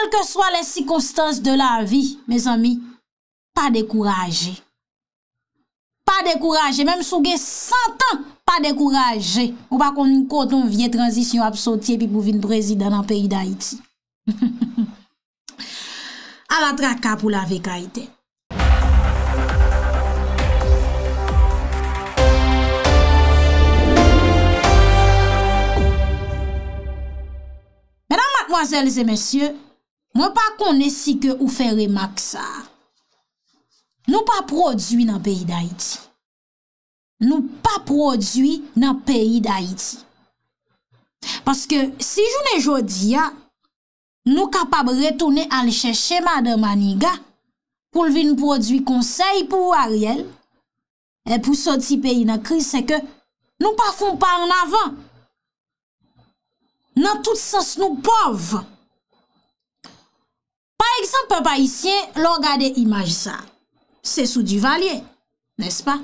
Kalke swa le sikonstans de la vi, me zami, pa dekouraje. Pa dekouraje, mem souge 100 an, pa dekouraje. Ou pa kon yon koton vie transisyon apsotiye pi pou vin brezi dan an peyi da iti. A la traka pou la veka ite. MEDAN MATEMOISELZ E MESYOU MEDAN MATEMOISELZ E MESYOU Nou pa kone si ke ou fe remak sa. Nou pa prodwi nan peyi da iti. Nou pa prodwi nan peyi da iti. Paske si jounen jodi ya, nou kapab retounen al chè chèma de maniga, pou lvi nou prodwi konsey pou Ariel, e pou soti peyi nan kri, se ke nou pa foun pa an avan. Nan tout sens nou pov. Eksempe pa isyen, lor gade imaj sa. Se sou di valye, nes pa?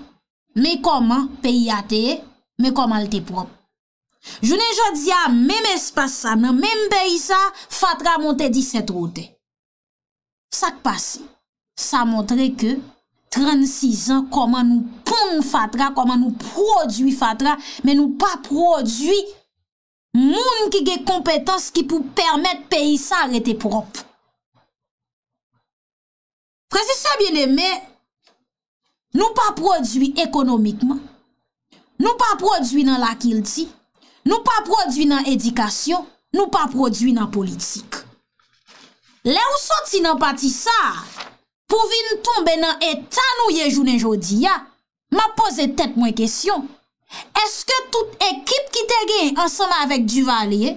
Me koman peyi ateye, me koman lte prop. Jounen jò diya, mèm espasa nan, mèm peyi sa, fatra monte 17 ote. Sak pasi, sa montre ke 36 an koman nou pon fatra, koman nou prodwi fatra, men nou pa prodwi moun ki ge kompetans ki pou permette peyi sa lte prop. Kwa si sa bine me, nou pa prodwi ekonomikman, nou pa prodwi nan lakil ti, nou pa prodwi nan edikasyon, nou pa prodwi nan politik. Le ou soti nan pati sa, pou vin tonbe nan etan ou ye jounen jodi ya, ma pose tet mwen kesyon, eske tout ekip ki te gen ansama avèk Duvalie,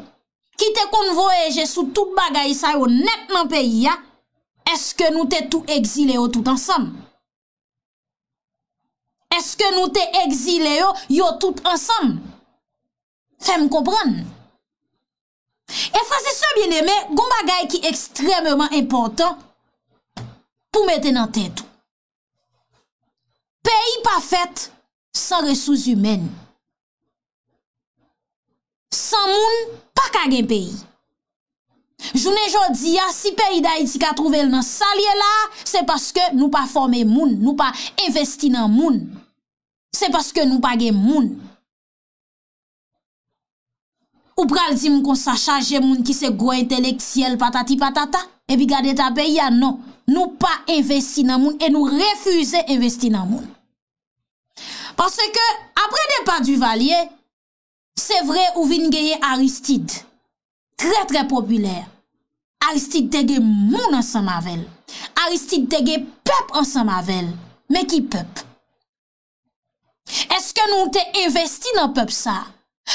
ki te konvoje sou tout bagay sa yo net nan peyi ya, Eske nou te tou exilè yo tout ansam? Eske nou te exilè yo yo tout ansam? Fèm koubran? E fransè sou bienemè, goumba gay ki ekstremèman impotant pou mette nan ten tou. Peyi pa fèt, san resouz humèn. San moun, pa kage peyi. Jounen jodi ya, si pe yi da yi di ka truvel nan salye la Se paske nou pa forme moun, nou pa investi nan moun Se paske nou pa gen moun Ou pral di mou kon sa chaje moun ki se gwen inteleksiyel patati patata E bi gade ta pe ya, non. nou pa investi nan moun E nou refuze investi nan moun Pase ke apre de pa du valye Se vre ou vin geye Aristide Trè trè popüler. Aristide dege moun ansan mavel. Aristide dege pep ansan mavel. Mè ki pep. Eske nou te investi nan pep sa?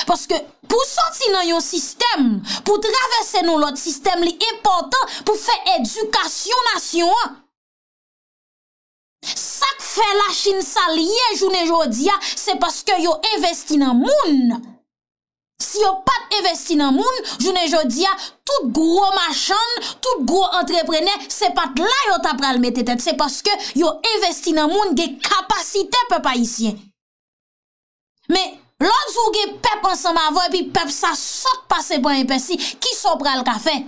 Paske pou soti nan yon sistem, pou travese nou lot sistem li important pou fe edukasyonasyon. Sak fe la chine sa liye jounen jodi ya, se paske yo investi nan moun. Si yo pat investi nan moun, jounen jodi ya, tout gro machan, tout gro entreprener, se pat la yo tap pral mette tet. Se paske yo investi nan moun, ge kapasite pe pa isyen. Me, lans ou ge pep ansama avoy, pi pep sa sot pase pou enpesi, ki so pral ka fe?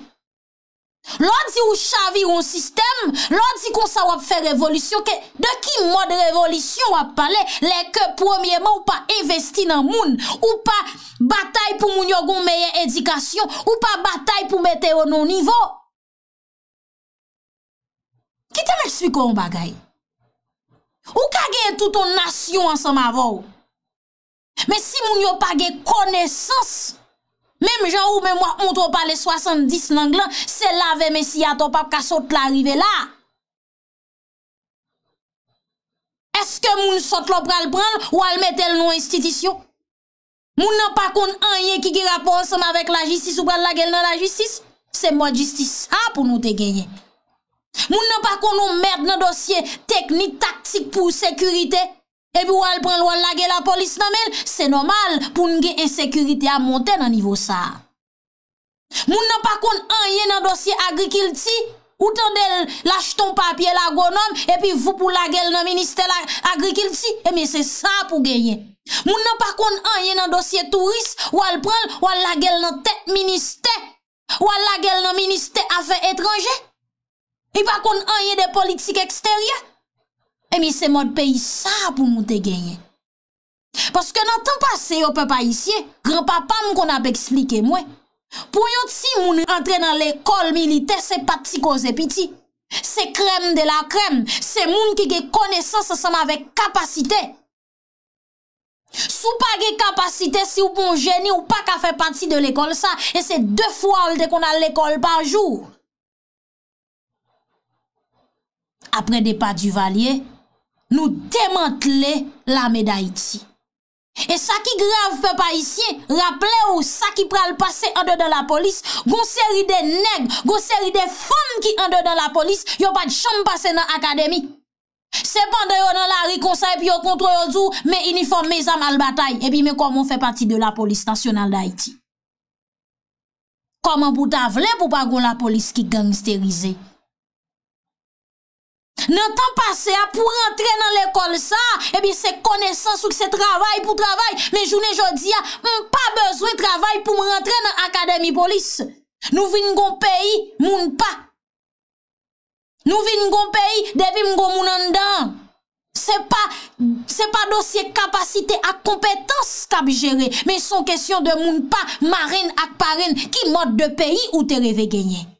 Lodi ou chavir ou sistem, lodi kon sa wap fe revolisyon, de ki mod revolisyon wap pale, leke pwemye man ou pa investi nan moun, ou pa batay pou moun yo goun meyen edikasyon, ou pa batay pou mette yo nou nivou. Ki te mèl spikou an bagay? Ou ka gen touton nasyon ansan ma vò? Men si moun yo pa gen konesans, Mèm jan ou mèm wak mout wap pale 70 nan glan, se la vèm e si atop ap ka sot l'arive la. Eske moun sot lop pral pral ou al metel nou institisyon? Moun nan pa kon anye ki ki rapor ansem avèk la jistis ou pral la gel nan la jistis? Se moun jistis sa pou nou te geye. Moun nan pa kon nou mèd nan dosye teknik taktik pou sekurite? epi wale pren wale lage la polis nan men, se nomal pou nge ensekurite a monte nan nivou sa. Moun nan pa kon anye nan dosye agrikil ti, outan del lach ton papye la gounan, epi vou pou lage l nan minister l'agrikil ti, eme se sa pou genye. Moun nan pa kon anye nan dosye touris, wale pren wale lage l nan te minister, wale lage l nan minister afen etranje, epi pa kon anye de politik eksterye, E mi se mod peyi sa pou moun te genyen. Paske nan tan pa se yo pe pa isye, gran papa m kon ap eksplike mwen, pou yo ti moun entre nan l'ekol milite se pati ko zepiti. Se krem de la krem, se moun ki ge konesan se seman vek kapasite. Sou pa ge kapasite si ou pon jeni ou pa ka fe pati de l'ekol sa, e se defo al de kon al l'ekol pa joun. Apre de pa du valye, Nou temantle la me d'Haïti. E sa ki grave pe pa isye, raple ou sa ki pral pase ande dan la polis, goun seri de neg, goun seri de fom ki ande dan la polis, yo pa di chanm pase nan akademi. Se pande yo nan la rekonsayp yo kontro yo zou, me uniform me zam al batay, e bi me koman fe pati de la polis tansyonan d'Haïti. Koman pou ta vle pou pa goun la polis ki gangsterize? Nantan pase a pou rentre nan l'ekol sa, ebi eh se konesans ou se travay pou travay, men jounen jodi a, mwen pa bezwen travay pou mwen rentre nan akademi polis. Nou vin ngon peyi moun pa. Nou vin ngon peyi debi mwen moun an dan. Se pa dosye kapasite ak kompetans tabi jere, men son kesyon de moun pa marin ak parin ki mot de peyi ou te leve genyen.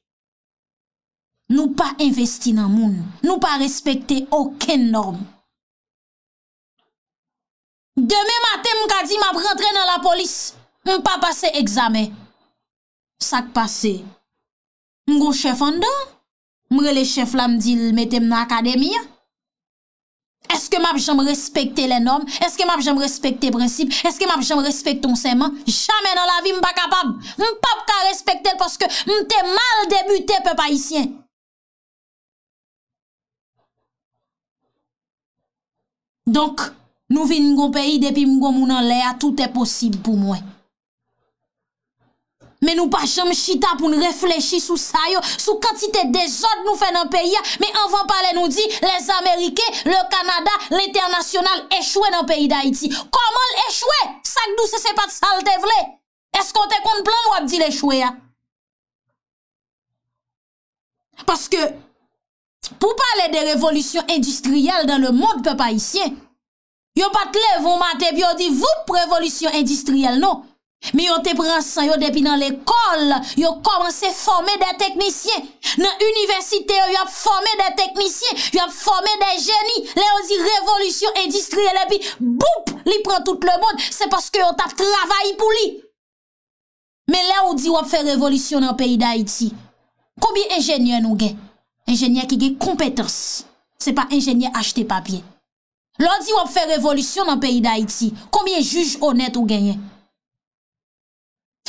Nou pa investi nan moun. Nou pa respekte oken norm. Deme maten m ka di m ap rentre nan la polis. M pa pase examen. Sak pase. M go chef an da? M re le chef la m dil metem nan akademya? Eske m ap jom respekte le norm? Eske m ap jom respekte prinsip? Eske m ap jom respekte ton seman? Jame nan la vi m pa kapab. M pape ka respekte l poske m te mal debute pe paisyen. Donk, nou vin ngon peyi depi mgon mounan le a, tout e posib pou mwen. Men nou pa jom chita pou nou reflechi sou sa yo, sou kantite de zon nou fe nan peyi a, men anvan pale nou di, les Amerike, le Kanada, l'internasyonal, e chwe nan peyi da iti. Koman l'e chwe? Sakdou se se pat sal te vle? Esko te kon plan wap di l'e chwe a? Paske, Ou pale de revolutyon industryel dan le moun pe pa isye? Yo patle, vou mate, bi yo di voup revolutyon industryel nou. Mi yo te pransan, yo depi nan l'ekol, yo komanse fome de teknisyen. Nan universite yo, yo ap fome de teknisyen, yo ap fome de geni. Le yo di revolutyon industryel epi, boup, li pran tout le moun. Se paske yo tap travay pou li. Me le yo di wap fe revolutyon nan peyi da iti. Koubi enjenyen ou geni? Engenier ki ge kompetens, se pa engenier achete papyen. Lè ou di wap fè revolisyon nan peyi d'Haïti, koumye juj honet ou genyen?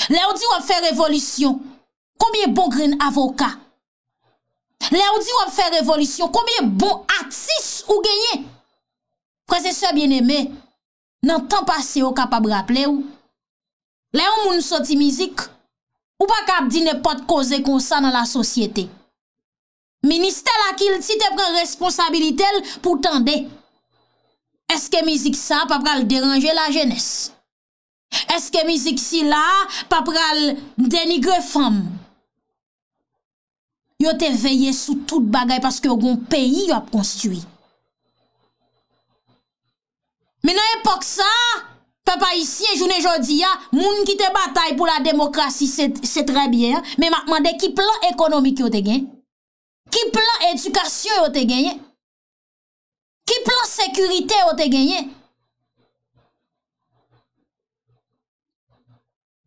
Lè ou di wap fè revolisyon, koumye bon gren avoka? Lè ou di wap fè revolisyon, koumye bon atis ou genyen? Prese sè bienemè, nan tan pasè ou kapab rap lè ou? Lè ou moun sou ti mizik? Ou pa kap di nepot koze konsan nan la sosyete? Ministè la ki si te pren responsabilite l pou tende. Eske mi zik sa pa pral deranje la jenès. Eske mi zik si la pa pral denigre fam. Yo te veye sou tout bagay paske yo gon peyi yo ap konstuy. Men nan epok sa, pa pa isi en jounen jodi ya, moun ki te batay pou la demokrasi se tre bie. Men man deki plan ekonomik yo te gen. Ki plan edukasyon yo te genye? Ki plan sekurite yo te genye?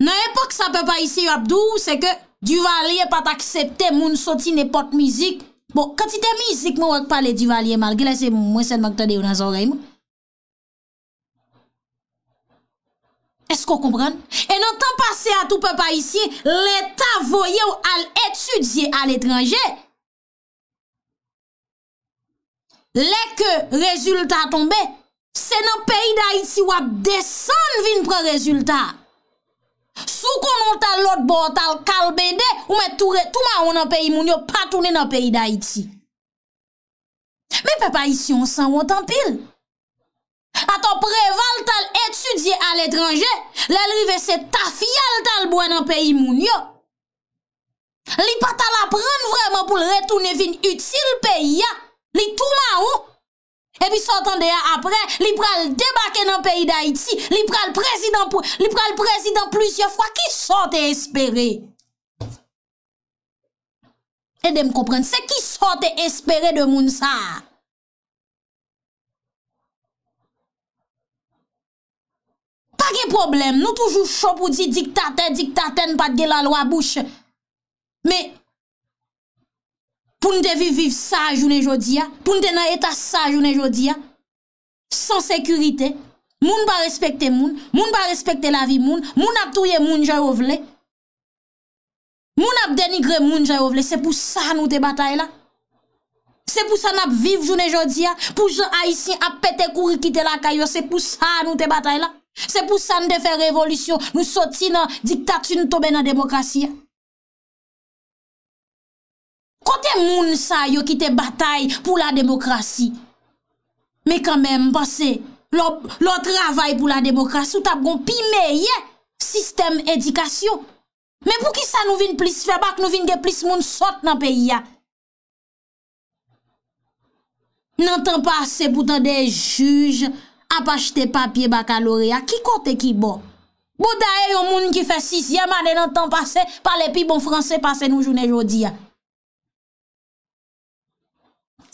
Nan epok sa pe pa isye yo abdou, se ke duvalye pat aksepte moun soti nepot mizik. Bon, kantite mizik moun wak pale duvalye, malge la se mwen sen maktade yo nan zorey mou. Esko kompran? E nan tan pase a tou pe pa isye, letan voye ou al etudye al etranje. Lè ke rezultat tombe, se nan peyi da iti wap desen vin pre rezultat. Sou konon tal lot bo tal kalbe de ou mè tou mè ou nan peyi moun yo patounen nan peyi da iti. Mè pe pa iti yon san wot an pil. A to preval tal etudye al etranje, lè lrive se ta fyal tal bo nan peyi moun yo. Li pa tal apren vreman pou lretounen vin util peyi ya. Li touman ou? E pi sotan deya apre, li pral debake nan peyi d'Haïti, li pral prezident, li pral prezident plusye fwa, ki sote espere? E dem koupren, se ki sote espere de moun sa? Pake problem, nou toujou chop ou di diktate, diktaten patge la lo a bouche. Me, Poun de viv viv sa jounen jodia, poun de nan eta sa jounen jodia, san sekurite, moun ba respekte moun, moun ba respekte la vi moun, moun ap touye moun jayovle, moun ap denigre moun jayovle, se pou sa nou te batay la. Se pou sa nan ap viv jounen jodia, pou sa aysin ap pete kuri kite la kayo, se pou sa nou te batay la. Se pou sa nan de fe revolisyon, nou soti nan diktati, nou tobe nan demokrasi ya. Kote moun sa yo ki te batay pou la demokrasi. Me kame m basi, lo travay pou la demokrasi, ou tab gon pimeye sistem edikasyon. Me pou ki sa nou vin plis febak, nou vin ge plis moun sot nan peyi ya. Nantan pase boutan de juj, ap achete papye bakalore ya, ki kote ki bo. Boutan e yo moun ki fe 6 yaman, ane nantan pase, pale pi bon franse pase nou jounen jodi ya.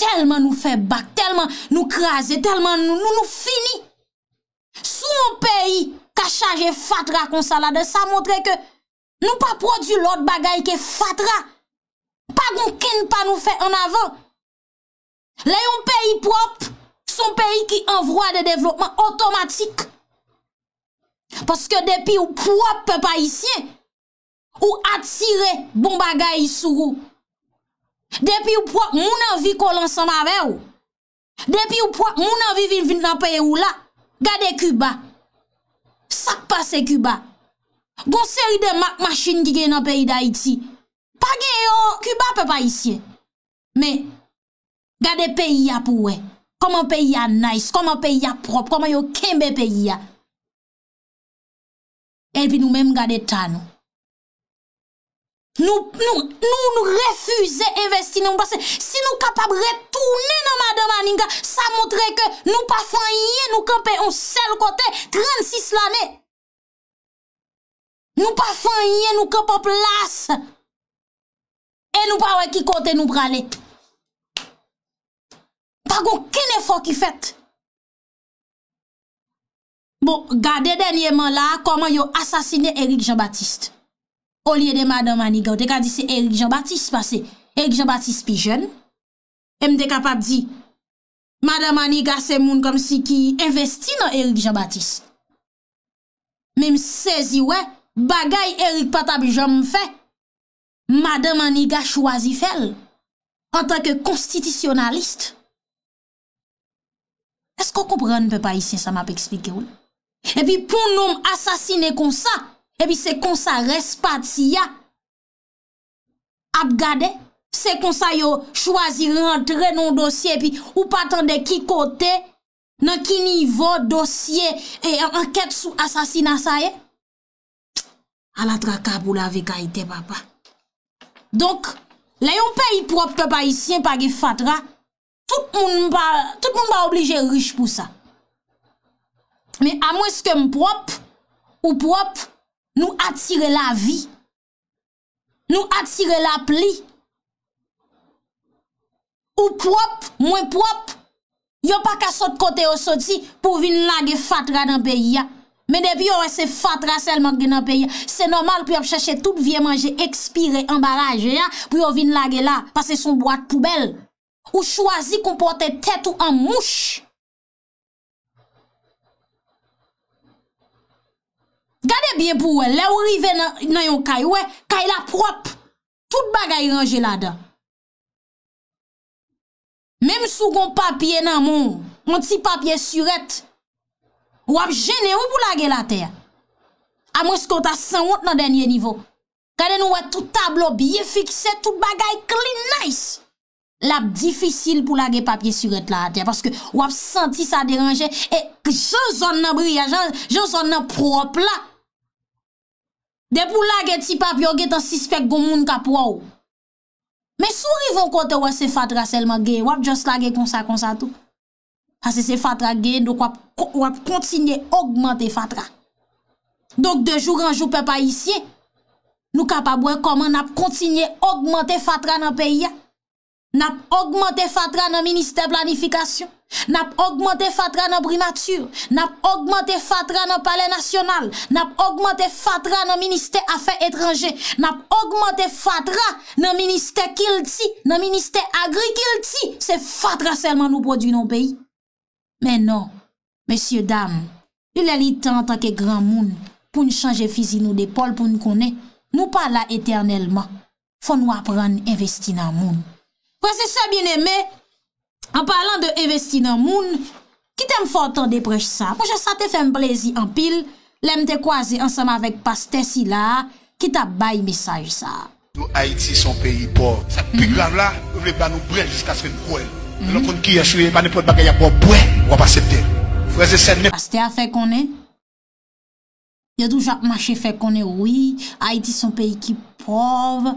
telman nou fè bak, telman nou krasè, telman nou nou fini. Sou moun peyi kachare fatra konsalade, sa moutre ke nou pa prodju lout bagay ke fatra. Pa goun ken pa nou fè an avan. Le yon peyi prop, son peyi ki envroa de devlopman otomatik. Paske depi ou prop pe pa isye, ou atire bon bagay sou rou. Depi ou pouak mounan vi kolansan mave ou. Depi ou pouak mounan vi vin vin nan peye ou la. Gade Kuba. Sak pa se Kuba. Gon seri de mak masin di gen nan peye da iti. Page yo, Kuba pe pa iti. Me, gade peye ya pouwe. Koman peye ya nice, koman peye ya prop, koman yo kembe peye ya. Elpi nou menm gade tanou. Nou nou refuze investine. Si nou kapap retoune nan madama ninga, sa montre ke nou pa fanyen nou kepe on sel kote 36 lane. Nou pa fanyen nou kepe plas. E nou pa wè ki kote nou prane. Pagoun kene fok ki fèt. Bon, gade denye man la koman yo asasine Erik Jean-Baptiste. O liye de Madame Aniga, ou deka di se Eric Jean-Baptiste passe, Eric Jean-Baptiste pi jen, em deka pa di, Madame Aniga se moun kom si ki investi nan Eric Jean-Baptiste. Mem sezi we, bagay Eric Patta bi jen m fe, Madame Aniga chwazi fel, an tak e konstitisyonaliste. Esko koupren pe pa isi sa ma pe eksplike ou? E pi pou nou m asasine kon sa, Epi se konsa res pat si ya ap gade se konsa yo chwazi rentre nou dosye epi ou patande ki kote nan ki nivou dosye e anket sou asasina sa ye Alatra Kabou la veka ite baba Donk la yon peyi prop te pa isyen pa ge fatra tout moun ba oblije rich pou sa Me amwes ke m prop ou prop Nou atire la vi, nou atire la pli, ou prop, mwen prop, yon pa ka sot kote ou soti pou vin lage fatra nan peyi ya. Men debi yon se fatra selman gen nan peyi ya. Se normal pou yon chache tout vie manje ekspire en baraj ya, pou yon vin lage la, pase son boate poubel, ou chwazi kon pote tet ou an mouche. biye pou we, le ou rive nan yon kay we, kay la prop tout bagay ranje la dan mem sou kon papye nan moun moun ti papye suret wap jene ou pou lage la ten amous konta 50 nan denye nivou kade nou we tout tablo biye fikse tout bagay clean nice lap difisil pou lage papye suret la ten, paske wap senti sa deranje e, je zon nan bria je zon nan prop la Dè pou lage ti pap yo ge tan sispek goun moun kap waw. Men sou rivon kote wè se fatra selman ge, wap jons lage konsa konsa tou. Ase se fatra ge, nou wap kontinye augmente fatra. Donk de joun anjou pe pa isye, nou kap ap wè koman ap kontinye augmente fatra nan peyi ya. Nap augmente fatra nan ministè planifikasyon, nap augmente fatra nan primatür, nap augmente fatra nan pale nasyonal, nap augmente fatra nan ministè afè etranje, nap augmente fatra nan ministè kilti, nan ministè agri kilti, se fatra selman nou prodwi nou peyi. Menon, mesye dam, ilè li tan takè gran moun, pou n'change fizi nou depol pou n'kone, nou pala eternelman, fò nou apren investi nan moun. Wè se se bin eme, an palan de investi nan moun, ki te m fote an depreche sa. Mou jè sa te fèm plezi an pil, lèm te kwaze ansanm avèk paste si la, ki ta baye mesaj sa. Nou Haiti son peyi po, sa pi grav la, ou vle ban nou brej diska sren kouè. An lò kon ki yè sou yè man epote bagay apon pouè, wè pa se fèm. Wè se se ne... Paste a fè konè? Yè dou jè mache fè konè, oui, Haiti son peyi ki povè.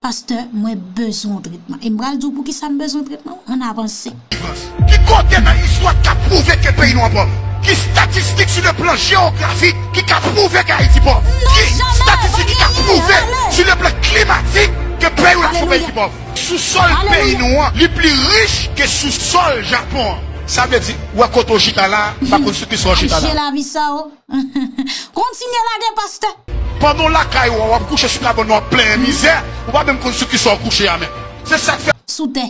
Pastè, mwen bezon dritman. E mbral djou pou ki san bezon dritman, an avanse. Ki kote nan iswa ka prouve ke peyinoan pov. Ki statistik su le plan geografik ki ka prouve ke Haiti pov. Non ki statistik ki ka prouve ki le plan klimatik ke peyoun fomay ki pov. Sou sol peyinoan, li pli riche ke sou sol Japon. Sa mwen di wakoto jitalan, wakoto sou jitalan. Anje la vi sa ou. Oh. Kontine la gen pastè. Pendon laka yon wap kouche sou kabon wap plen mizè, wap men kon sou ki son kouche yame. Se sak fè. Soute.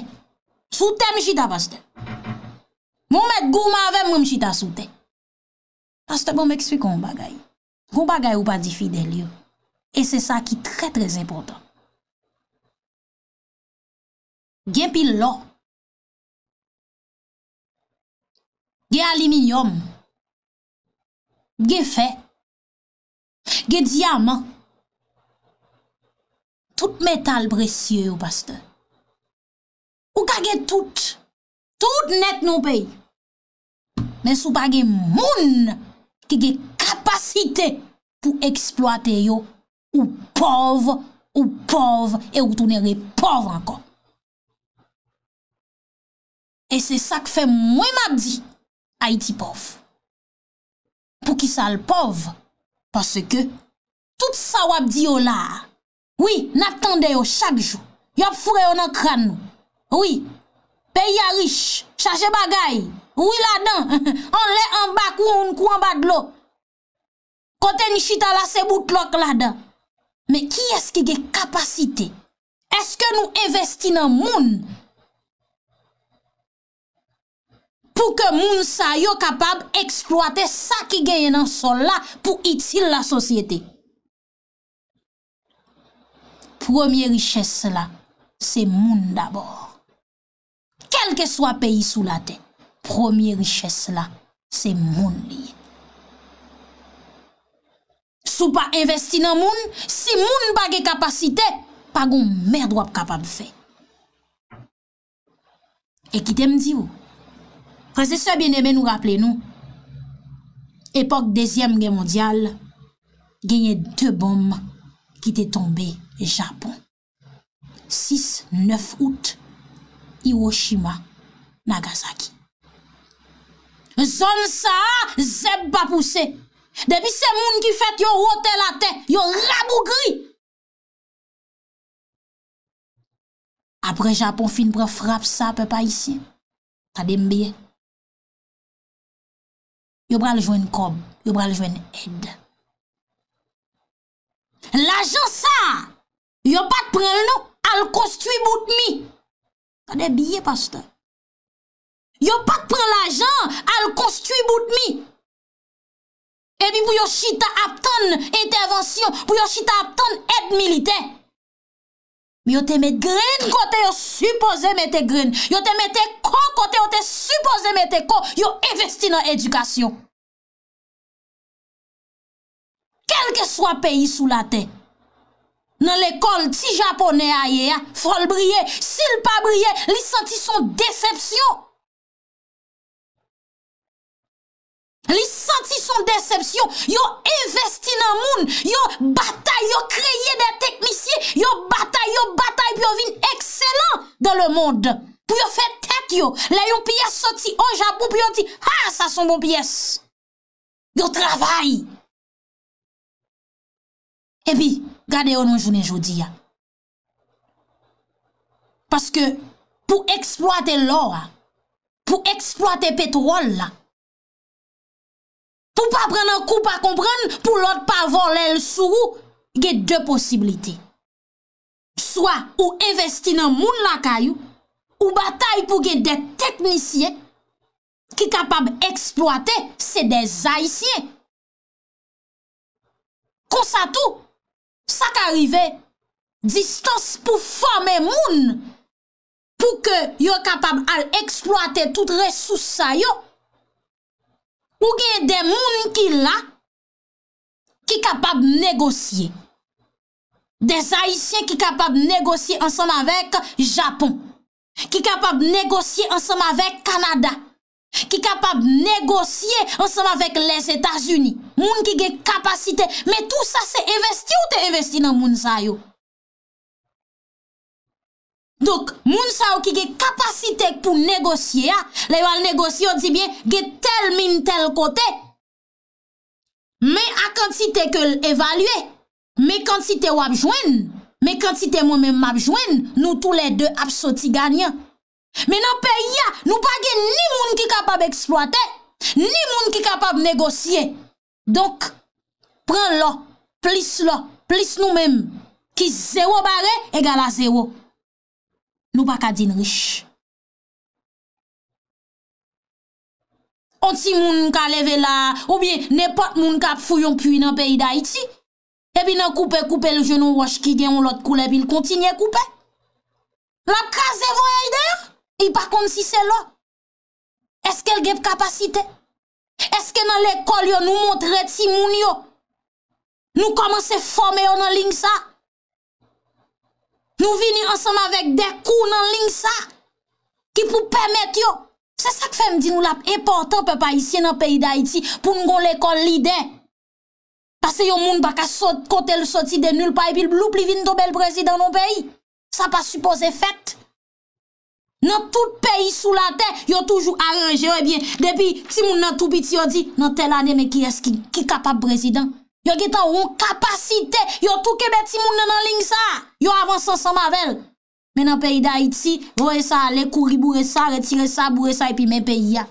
Soute mi jita bastè. Mou met gouman avèm mou jita soute. Pastè bon me eksplikon wap bagay. Wap bagay wap adi fidè liyo. E se sa ki trè trè zè potè. Gen pil lò. Gen aliminyom. Gen fè. Ge diyaman, tout metal bre sye yo baste. Ou ka ge tout, tout net nou pey. Men sou pa ge moun ki ge kapasite pou eksploate yo ou pov, ou pov, e ou tou nere pov ankon. E se sak fe mwen ma di Haiti pov. Pou ki sal pov, Lorske, tout sa wap di yo la, wii, nap tende yo chak jou, yop fure yo nan kran nou, wii, peyi ya rish, chaje bagay, wii la dan, an le an bak ou an kou an bag lo, kote nishita la se bout lok la dan, me ki eske ge kapasite, eske nou investi nan moun? pou ke moun sa yo kapab eksploate sa ki genye nan sol la pou itil la sosyete. Premier richesse la, se moun dabor. Kelke swa peyi sou la ten, premier richesse la, se moun li. Sou pa investi nan moun, si moun bagye kapasite, pa goun merd wap kapab fe. E ki te mdivou, Prese se bin eme nou rappele nou, epok dezyem gen mondyal, genye de bom ki te tombe japon. 6-9 out, Iwo Shima, Nagasaki. Zon sa, zeb pa puse. Depi se moun ki fete yo wote late, yo rabu gri. Apre japon fin pre frape sa pe pa isi, ta dembeye. yo pral jo en kob, yo pral jo en ed. L'ajon sa, yo pat pral nou, al konstruy bout mi. Sa de biye, pastor. Yo pat pral ajan, al konstruy bout mi. Ebi pou yo chita aptan, entevention, pou yo chita aptan, ed milite. yo te met grin kote yo suppose mette grin, yo te mette kon kote yo te suppose mette kon, yo investi nan edukasyon. Kelke swa peyi sou la te, nan lekol ti Japone a ye a, fol brye, sil pa brye, li senti son decepsyon. li santi son decepsyon, yo investi nan moun, yo batay, yo kreye de teknisyen, yo batay, yo batay, pou yo vin ekselant dan le moun, pou yo fe tek yo, la yon piyes soti, yo jabou, pou yo ti, ha, sa son bon piyes, yo travay. E eh pi, gade yo nou jounen joudi ya, paske pou eksploate lor, pou eksploate petrol la, pou pa pren an koup a kompren, pou lot pa vol el sou ou, gey de posibilite. Soa, ou investi nan moun lakayou, ou batay pou gey de teknisye, ki kapab eksploate se de zaissye. Konsa tou, sa ka rive, distos pou fome moun, pou ke yo kapab al eksploate tout resoussa yo, Ou genye de moun ki la, ki kapab negosye. De saisyen ki kapab negosye ansan avèk Japon. Ki kapab negosye ansan avèk Kanada. Ki kapab negosye ansan avèk les Etats-Unis. Moun ki gen kapasite. Me tout sa se investi ou te investi nan moun sa yo. Donk, moun sa ou ki ge kapasite pou negosye a, le yo al negosye ou di bie, ge tel min tel kote, me a kantite ke l evalue, me kantite w ap jwen, me kantite moun men m ap jwen, nou tou le de ap soti ganyan. Men an pe ya, nou pa gen ni moun ki kapab eksploate, ni moun ki kapab negosye. Donk, pren lo, plis lo, plis nou men, ki zero bare egal a zero. Nou ba ka din rish. On ti moun mou ka leve la, oubyen, nepot moun ka fuyon puy nan peyi da iti, ebi nan koupe koupe ljeno wosh ki gen yon lot koule, bi l kontinye koupe. La kaze voyay der, yi pa konti se lo. Eske l gep kapasite? Eske nan lekol yo nou montre ti moun yo? Nou komanse fome yo nan ling sa? Nou vini ansem avèk dekou nan ling sa, ki pou pèmèt yo. Se sak fèm di nou la, eportan pè pa isye nan peyi da iti, pou nou kon l'ekon lide. Pase yo moun baka kote l soti de nul pa, epi loup li vin do bel prezidant nan peyi. Sa pa supose fèt. Nan tout peyi sou la te, yo toujou aranje yo ebyen. Eh Depi, si moun nan toubit yo di, nan tel ane me ki kapap prezidant. yo ge ta ou an kapasite, yo tou kebeti moun nan an ling sa, yo avansan san mavel, men an peyi da iti, vwe sa, le kouri vwe sa, retire sa, vwe sa, epi men peyi ya.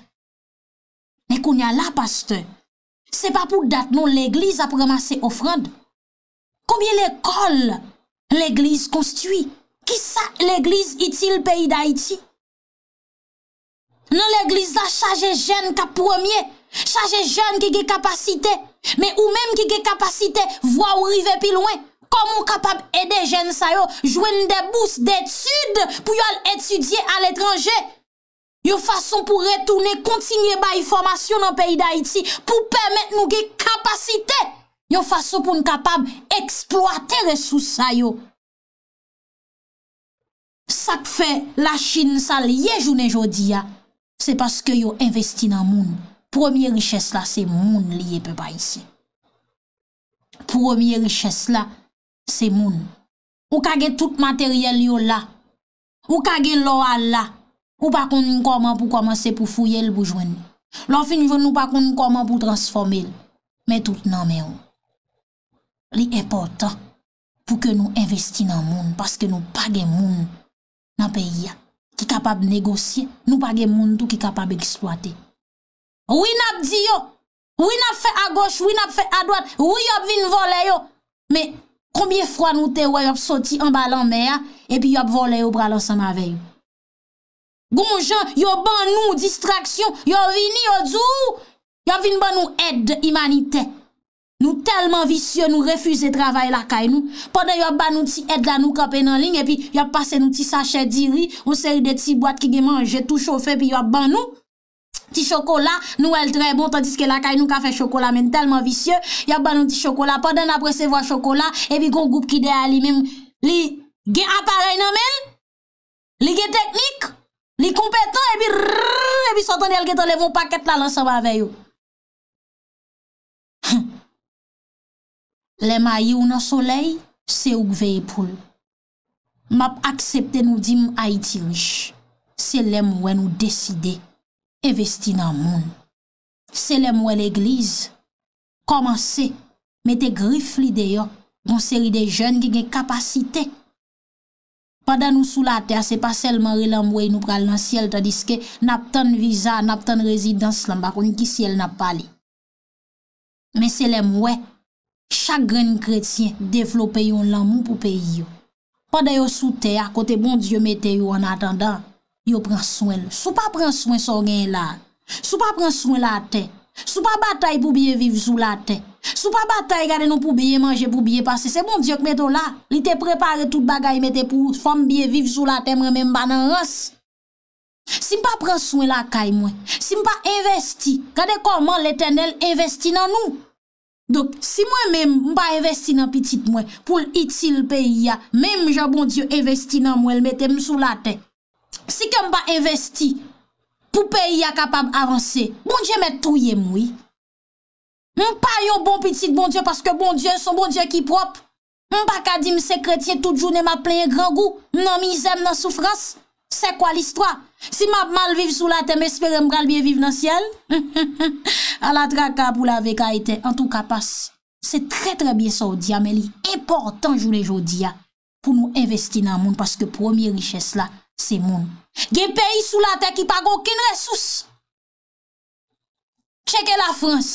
Ne kon ya la, pasteur, se pa pou dat non l'Eglise apreman se ofrand, komye l'Ecole l'Eglise konstuit, ki sa l'Eglise iti l'peyi da iti? Non l'Eglise la chaje jen ka pwemye, chaje jen ke ge kapasite, Mè ou mèm ki ge kapasite vwa ou rive pi lwen, komon kapap ede jen sa yo, jwen de bous detude pou yo al etudye al etranje. Yo fason pou retoune kontinye ba yi formasyon nan peyi da iti, pou pèmèt nou ge kapasite. Yo fason pou n'kapab eksploate resous sa yo. Sak fe la chine sal ye jounen jodi ya, se paske yo investi nan moun. Premye riches la se moun liye pe pa isi. Premye riches la se moun. Ou kage tout materyel yo la. Ou kage lor al la. Ou pa kon nkoman pou komanse pou fuyel boujwen. Lofi njwen ou pa kon nkoman pou transformel. Men tout nan men ou. Li important pou ke nou investi nan moun. Paske nou page moun nan peyi ya. Ki kapab negosye. Nou page moun tou ki kapab eksploate. Ou in ap di yo, ou in ap fe a goch, ou in ap fe a doat, ou in ap vin vole yo. Me, konbye fwa nou te woy ap soti an balan me a, epi yop vole yo pralosan ave yo. Gonjan, yop ban nou distraksyon, yop vini yo zou, yop vin ban nou ed de imanite. Nou telman visye, nou refuse travay la kay nou. Pwede yop ban nou ti ed la nou kapen an ling, epi yop pase nou ti sachet diri, ou seri de ti bat ki ge manje, tou chofe, epi yop ban nou. Ti chokola, nou el tre bon, tandis ke la kay nou ka fe chokola men, telman visye, yap ban nou ti chokola, pa den apre se vwa chokola, ebi gon goup ki de a li men, li ge aparey nan men, li ge teknik, li kompetan, ebi rrrrrr, ebi sotan el geto levon paket la lan sa ba veyo. Lem ayou nan soley, se ouk vey epoul. Map aksepte nou dim a itinj, se lem wè nou deside. Evesti nan moun, selemwe l'eglize, komanse, mette grifli deyo, monseri de jen ki gen kapasite. Pada nou sou la teya, se pa selman re lan mwen nou pral nan siel, tadiske nap ton viza, nap ton rezidans lan bakon ki siel nap pali. Men selemwe, chak gren kretien, deflopeyon lan moun pou peyi yo. Pada yo sou teya, kote bon diyo mette yo an atanda, Yo pran swen, sou pa pran swen sou gen la, sou pa pran swen la ten, sou pa batay pou biye viv sou la ten, sou pa batay gade nou pou biye manje pou biye pase, se bon diok me do la, li te prepare tout bagay mette pou fom biye viv sou la ten mwen men banan rase. Si m pa pran swen la kay mwen, si m pa investi, gade koman l'Eternel investi nan nou, dok si mwen men mba investi nan pitit mwen pou l'itil peyi ya, men mja bon diok investi nan mwen l mette m sou la ten, Si ke m ba investi pou peyi a kapab avanse, moun je met touye moui. M pa yo bon pitit moun je, paske moun je son moun je ki prop. M pa ka di m se kretye tout jou ne ma plenye gran gou, nan mi zem nan soufrans. Se kwa listwa? Si m ap mal vive sou la, te m espere m bral biye vive nan sien. A la draka pou la veka ite, an tou kapas. Se tre tre bie sa ou diya, me li importan jou le jodi ya, pou nou investi nan moun, paske promye riches la, Se moun, ge peyi sou la te ki pa gokine resous. Cheke la Frans.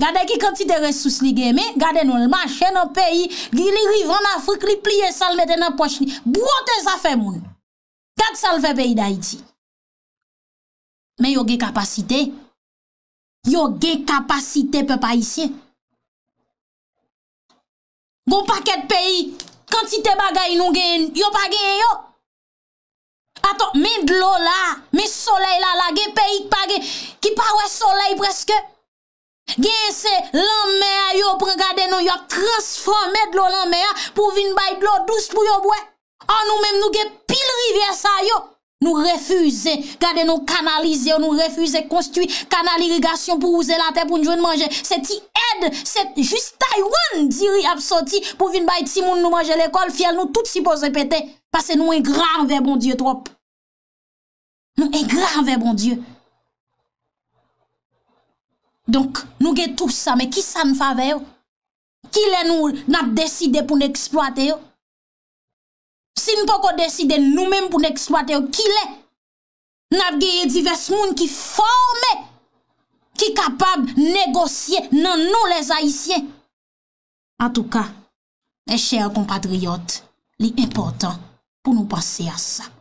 Gade ki kantite resous li geme, gade nou lmanche nan peyi, li rivan Afrik, li pliye sal meten nan poch ni. Bou an te zafen moun. Gade sal ve peyi da iti. Men yo ge kapasite. Yo ge kapasite pe pa isye. Gon pa ket peyi. Kantite bagay nou gen, yo pa gen yo. Ato, men dlo la, men soley la la, gen peyik pa gen, ki pa we soley preske. Gen se, lanme a yo, prengade nou, yo ap transforme dlo lanme a, pou vin bayt lo, dous pou yo bwe. A nou men nou gen pil rivye sa yo. Nou refuze gade nou kanalize ou nou refuze konstuit kanal irigasyon pou ouze lante pou nou jwen manje. Se ti ed, se ti jist ayoun diri ap soti pou vin bay ti moun nou manje l'ekol fiel nou tout si pos repete. Pase nou en gran ve bon die trop. Nou en gran ve bon die. Donk nou gen tout sa me ki san fave yo? Ki le nou nat deside pou nou eksploate yo? si nou pou kou deside nou men pou n'eksploate ou ki le, nan ap geye divers moun ki forme, ki kapab negosye nan nou les haisyen. An tou ka, e chèr kompatriot, li importan pou nou pase a sa.